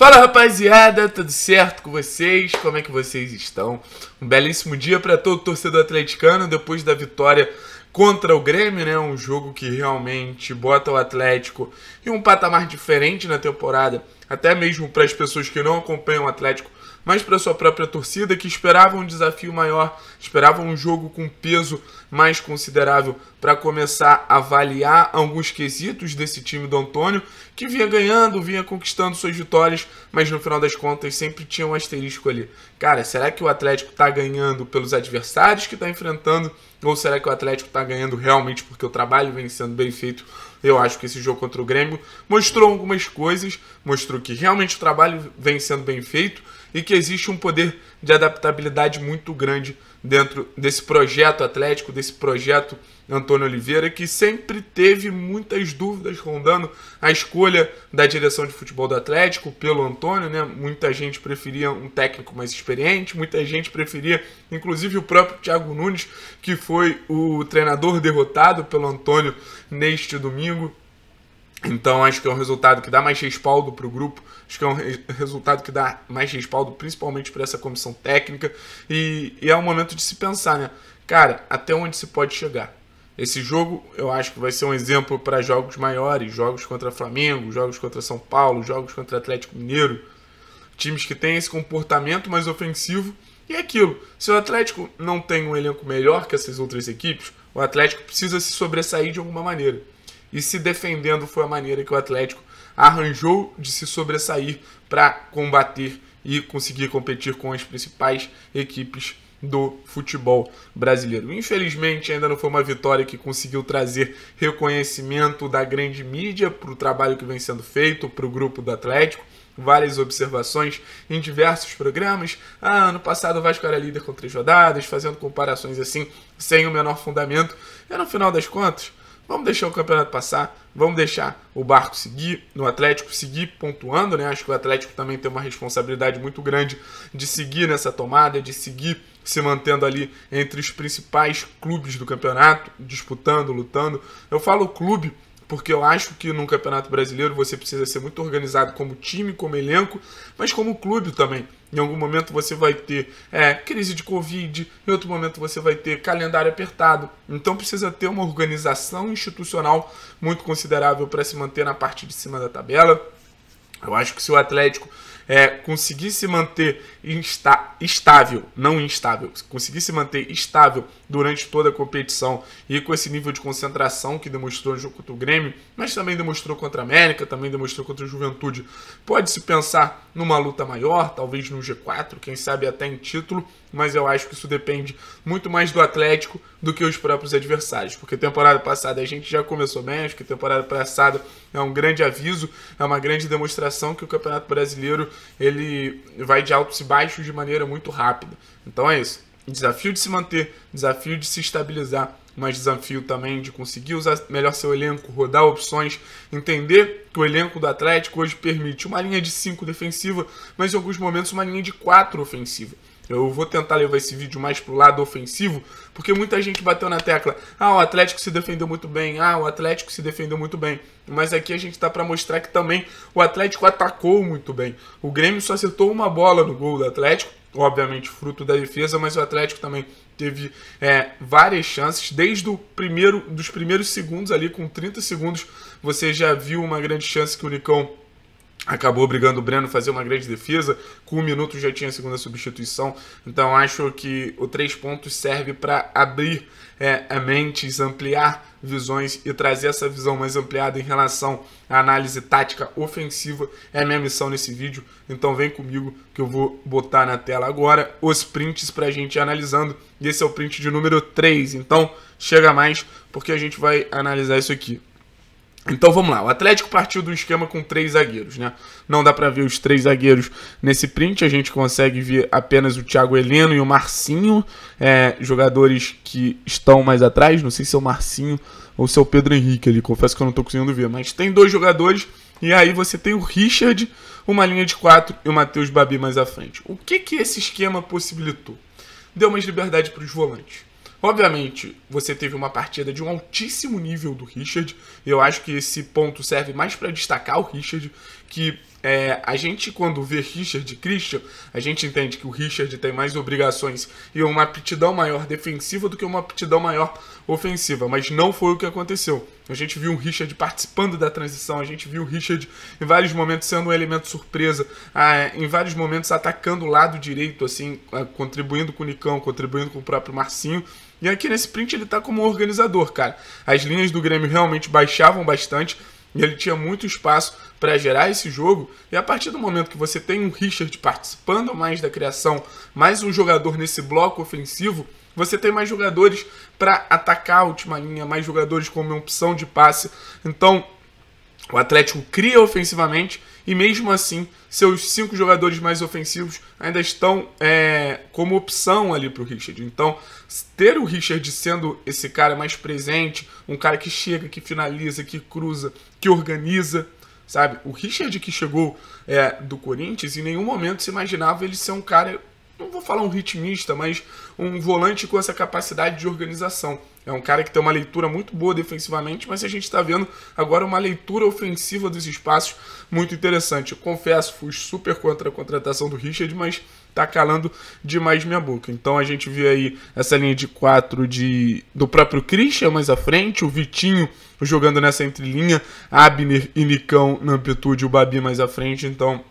Fala rapaziada, tudo certo com vocês? Como é que vocês estão? Um belíssimo dia para todo torcedor atleticano depois da vitória contra o Grêmio, né? Um jogo que realmente bota o Atlético em um patamar diferente na temporada, até mesmo para as pessoas que não acompanham o Atlético mas para sua própria torcida que esperava um desafio maior, esperava um jogo com peso mais considerável para começar a avaliar alguns quesitos desse time do Antônio, que vinha ganhando, vinha conquistando suas vitórias, mas no final das contas sempre tinha um asterisco ali. Cara, será que o Atlético está ganhando pelos adversários que está enfrentando? Ou será que o Atlético está ganhando realmente porque o trabalho vem sendo bem feito? Eu acho que esse jogo contra o Grêmio mostrou algumas coisas, mostrou que realmente o trabalho vem sendo bem feito e que existe um poder de adaptabilidade muito grande dentro desse projeto Atlético, desse projeto Antônio Oliveira, que sempre teve muitas dúvidas rondando a escolha da direção de futebol do Atlético pelo Antônio, né? Muita gente preferia um técnico mais experiente, muita gente preferia, inclusive o próprio Thiago Nunes, que foi o treinador derrotado pelo Antônio neste domingo então acho que é um resultado que dá mais respaldo para o grupo, acho que é um re resultado que dá mais respaldo principalmente para essa comissão técnica e, e, é um momento de se pensar, né? Cara, até onde se pode chegar? Esse jogo eu acho que vai ser um exemplo para jogos maiores, jogos contra Flamengo, jogos contra São Paulo, jogos contra Atlético Mineiro, times que têm esse comportamento mais ofensivo e é aquilo. Se o Atlético não tem um elenco melhor que essas outras equipes, o Atlético precisa se sobressair de alguma maneira e se defendendo foi a maneira que o Atlético arranjou de se sobressair para combater e conseguir competir com as principais equipes do futebol brasileiro. Infelizmente, ainda não foi uma vitória que conseguiu trazer reconhecimento da grande mídia para o trabalho que vem sendo feito para o grupo do Atlético. Várias observações em diversos programas. Ah, ano passado o Vasco era líder com três rodadas, fazendo comparações assim, sem o menor fundamento. E no final das contas, Vamos deixar o campeonato passar, vamos deixar o barco seguir, no Atlético seguir pontuando, né? Acho que o Atlético também tem uma responsabilidade muito grande de seguir nessa tomada, de seguir se mantendo ali entre os principais clubes do campeonato, disputando, lutando. Eu falo clube porque eu acho que no Campeonato Brasileiro você precisa ser muito organizado como time, como elenco, mas como clube também. Em algum momento você vai ter é, crise de Covid, em outro momento você vai ter calendário apertado. Então precisa ter uma organização institucional muito considerável para se manter na parte de cima da tabela. Eu acho que se o Atlético é, conseguir se manter insta, estável, não instável, conseguir se manter estável durante toda a competição e com esse nível de concentração que demonstrou no jogo contra o Grêmio, mas também demonstrou contra a América, também demonstrou contra o Juventude, pode-se pensar numa luta maior, talvez no G4, quem sabe até em título, mas eu acho que isso depende muito mais do Atlético do que os próprios adversários, porque temporada passada a gente já começou bem, acho que temporada passada é um grande aviso, é uma grande demonstração que o Campeonato Brasileiro ele vai de altos e baixos de maneira muito rápida. Então é isso. Desafio de se manter, desafio de se estabilizar, mas desafio também de conseguir usar melhor seu elenco, rodar opções, entender que o elenco do Atlético hoje permite uma linha de 5 defensiva, mas em alguns momentos uma linha de 4 ofensiva. Eu vou tentar levar esse vídeo mais pro lado ofensivo, porque muita gente bateu na tecla. Ah, o Atlético se defendeu muito bem. Ah, o Atlético se defendeu muito bem. Mas aqui a gente tá para mostrar que também o Atlético atacou muito bem. O Grêmio só acertou uma bola no gol do Atlético, obviamente fruto da defesa, mas o Atlético também teve é, várias chances desde o primeiro dos primeiros segundos ali com 30 segundos você já viu uma grande chance que o Nicão acabou obrigando o Breno a fazer uma grande defesa. Com um minuto já tinha a segunda substituição. Então acho que o três pontos serve para abrir é, mentes, ampliar visões e trazer essa visão mais ampliada em relação à análise tática ofensiva. É a minha missão nesse vídeo. Então vem comigo que eu vou botar na tela agora os prints para a gente ir analisando. E esse é o print de número 3. Então chega mais porque a gente vai analisar isso aqui. Então vamos lá, o Atlético partiu do esquema com três zagueiros, né? Não dá para ver os três zagueiros nesse print, a gente consegue ver apenas o Thiago Heleno e o Marcinho, é, jogadores que estão mais atrás, não sei se é o Marcinho ou se é o Pedro Henrique ali, confesso que eu não tô conseguindo ver, mas tem dois jogadores e aí você tem o Richard, uma linha de quatro e o Matheus Babi mais à frente. O que que esse esquema possibilitou? Deu mais liberdade para os volantes. Obviamente, você teve uma partida de um altíssimo nível do Richard. Eu acho que esse ponto serve mais para destacar o Richard, que é, a gente, quando vê Richard e Christian, a gente entende que o Richard tem mais obrigações e uma aptidão maior defensiva do que uma aptidão maior ofensiva, mas não foi o que aconteceu. A gente viu o Richard participando da transição, a gente viu o Richard em vários momentos sendo um elemento surpresa, em vários momentos atacando o lado direito, assim, contribuindo com o Nicão, contribuindo com o próprio Marcinho. E aqui nesse print ele está como organizador, cara. As linhas do Grêmio realmente baixavam bastante e ele tinha muito espaço para gerar esse jogo. E a partir do momento que você tem um Richard participando mais da criação, mais um jogador nesse bloco ofensivo, você tem mais jogadores para atacar a última linha, mais jogadores como opção de passe. Então, o Atlético cria ofensivamente e mesmo assim, seus cinco jogadores mais ofensivos ainda estão é, como opção ali para o Richard. Então, ter o Richard sendo esse cara mais presente, um cara que chega, que finaliza, que cruza, que organiza, sabe? O Richard que chegou é, do Corinthians, em nenhum momento se imaginava ele ser um cara não vou falar um ritmista, mas um volante com essa capacidade de organização. É um cara que tem uma leitura muito boa defensivamente, mas a gente está vendo agora uma leitura ofensiva dos espaços muito interessante. Eu confesso, fui super contra a contratação do Richard, mas tá calando demais minha boca. Então a gente vê aí essa linha de quatro de, do próprio Christian mais à frente, o Vitinho jogando nessa entrelinha, Abner e Nicão na amplitude, o Babi mais à frente. Então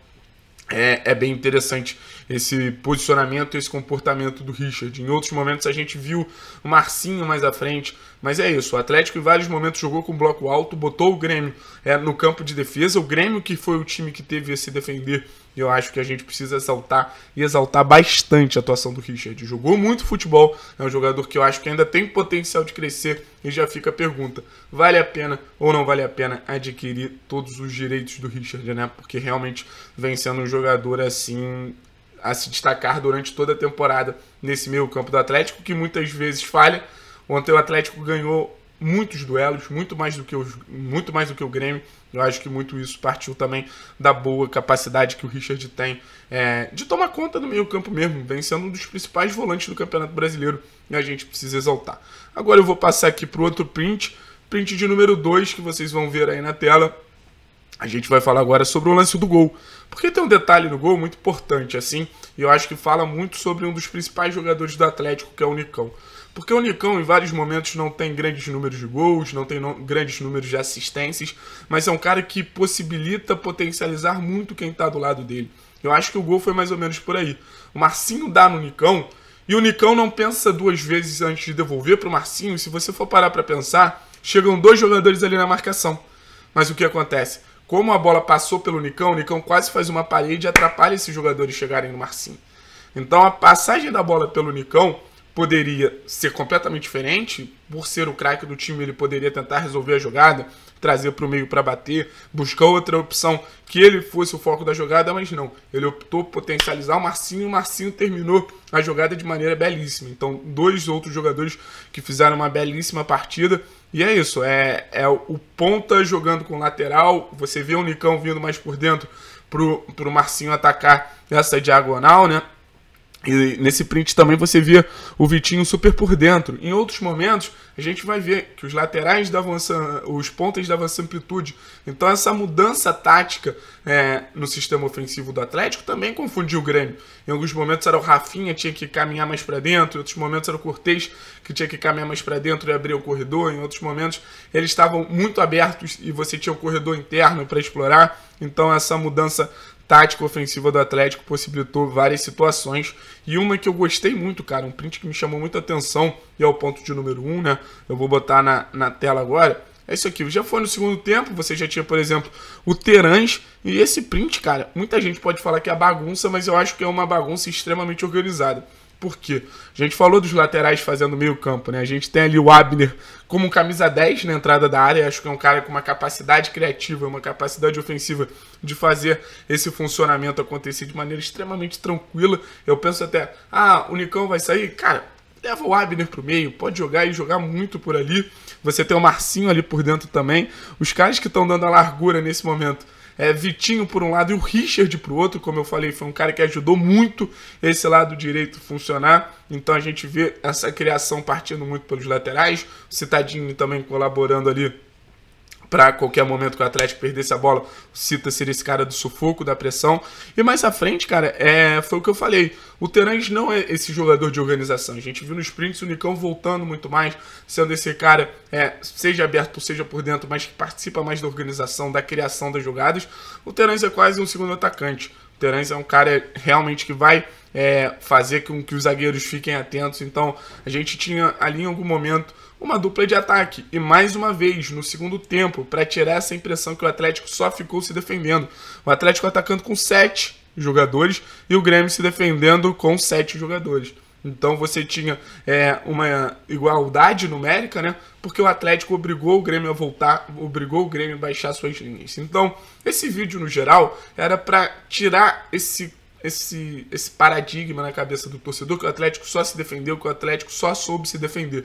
é, é, bem interessante esse posicionamento, esse comportamento do Richard. Em outros momentos a gente viu o Marcinho mais à frente, mas é isso. O Atlético em vários momentos jogou com bloco alto, botou o Grêmio é, no campo de defesa. O Grêmio que foi o time que teve a se defender e eu acho que a gente precisa exaltar e exaltar bastante a atuação do Richard. Jogou muito futebol, é um jogador que eu acho que ainda tem potencial de crescer e já fica a pergunta: vale a pena ou não vale a pena adquirir todos os direitos do Richard, né? Porque realmente vem sendo um jogador assim a se destacar durante toda a temporada nesse meio campo do Atlético, que muitas vezes falha. Ontem o Atlético ganhou muitos duelos, muito mais do que os, muito mais do que o Grêmio. Eu acho que muito isso partiu também da boa capacidade que o Richard tem é, de tomar conta do meio-campo mesmo, vem sendo um dos principais volantes do Campeonato Brasileiro e a gente precisa exaltar. Agora eu vou passar aqui para o outro print, print de número 2 que vocês vão ver aí na tela. A gente vai falar agora sobre o lance do gol, porque tem um detalhe no gol muito importante assim, e eu acho que fala muito sobre um dos principais jogadores do Atlético, que é o Nicão. Porque o Nicão, em vários momentos, não tem grandes números de gols, não tem no... grandes números de assistências, mas é um cara que possibilita potencializar muito quem está do lado dele. Eu acho que o gol foi mais ou menos por aí. O Marcinho dá no Nicão, e o Nicão não pensa duas vezes antes de devolver para o Marcinho. se você for parar para pensar, chegam dois jogadores ali na marcação. Mas o que acontece? Como a bola passou pelo Nicão, o Nicão quase faz uma parede e atrapalha esses jogadores chegarem no Marcinho. Então a passagem da bola pelo Nicão poderia ser completamente diferente. Por ser o craque do time, ele poderia tentar resolver a jogada, trazer para o meio para bater, buscar outra opção que ele fosse o foco da jogada, mas não. Ele optou por potencializar o Marcinho e o Marcinho terminou a jogada de maneira belíssima. Então, dois outros jogadores que fizeram uma belíssima partida. E é isso, é, é o ponta jogando com o lateral, você vê o Nicão vindo mais por dentro para o Marcinho atacar essa diagonal, né? E nesse print também você via o Vitinho super por dentro. Em outros momentos, a gente vai ver que os laterais davam os pontas davam essa amplitude. Então essa mudança tática é, no sistema ofensivo do Atlético também confundiu o Grêmio. Em alguns momentos era o Rafinha tinha que caminhar mais para dentro, em outros momentos era o Cortez que tinha que caminhar mais para dentro e abrir o corredor, em outros momentos eles estavam muito abertos e você tinha o corredor interno para explorar. Então essa mudança tática ofensiva do Atlético possibilitou várias situações. E uma que eu gostei muito, cara, um print que me chamou muita atenção, e é o ponto de número 1, um, né? Eu vou botar na, na tela agora. É isso aqui, já foi no segundo tempo, você já tinha, por exemplo, o Terãs, e esse print, cara, muita gente pode falar que é bagunça, mas eu acho que é uma bagunça extremamente organizada. Por quê? A gente falou dos laterais fazendo meio campo, né? A gente tem ali o Abner como camisa 10 na entrada da área. Acho que é um cara com uma capacidade criativa, uma capacidade ofensiva de fazer esse funcionamento acontecer de maneira extremamente tranquila. Eu penso até, ah, o Nicão vai sair? Cara, leva o Abner pro meio, pode jogar e jogar muito por ali. Você tem o Marcinho ali por dentro também. Os caras que estão dando a largura nesse momento é, Vitinho por um lado e o Richard para o outro, como eu falei, foi um cara que ajudou muito esse lado direito funcionar. Então a gente vê essa criação partindo muito pelos laterais, o Citadinho também colaborando ali para qualquer momento que o Atlético perdesse a bola, o Cita seria esse cara do sufoco, da pressão. E mais à frente, cara, é, foi o que eu falei. O Terãs não é esse jogador de organização. A gente viu nos prints o Nicão voltando muito mais, sendo esse cara, é, seja aberto, seja por dentro, mas que participa mais da organização, da criação das jogadas. O Terãs é quase um segundo atacante. O Terãs é um cara realmente que vai é, fazer com que os zagueiros fiquem atentos. Então, a gente tinha ali em algum momento uma dupla de ataque. E mais uma vez, no segundo tempo, para tirar essa impressão que o Atlético só ficou se defendendo. O Atlético atacando com 7 jogadores e o Grêmio se defendendo com 7 jogadores. Então você tinha é, uma igualdade numérica, né? Porque o Atlético obrigou o Grêmio a voltar, obrigou o Grêmio a baixar suas linhas. Então, esse vídeo no geral era para tirar esse esse, esse paradigma na cabeça do torcedor que o Atlético só se defendeu, que o Atlético só soube se defender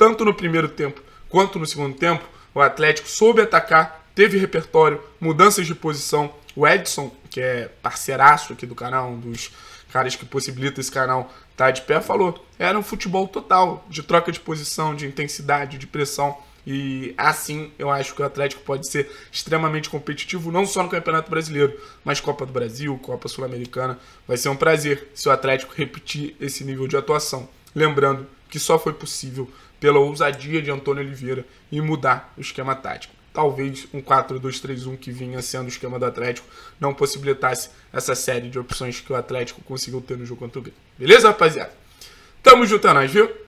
tanto no primeiro tempo quanto no segundo tempo, o Atlético soube atacar, teve repertório, mudanças de posição. O Edson, que é parceiraço aqui do canal, um dos caras que possibilita esse canal tá de pé, falou: era um futebol total, de troca de posição, de intensidade, de pressão. E assim eu acho que o Atlético pode ser extremamente competitivo, não só no Campeonato Brasileiro, mas Copa do Brasil, Copa Sul-Americana. Vai ser um prazer se o Atlético repetir esse nível de atuação. Lembrando que só foi possível pela ousadia de Antônio Oliveira em mudar o esquema tático. Talvez um 4-2-3-1 que vinha sendo o esquema do Atlético não possibilitasse essa série de opções que o Atlético conseguiu ter no jogo contra o Grêmio. Beleza, rapaziada? Tamo junto, é nóis, viu?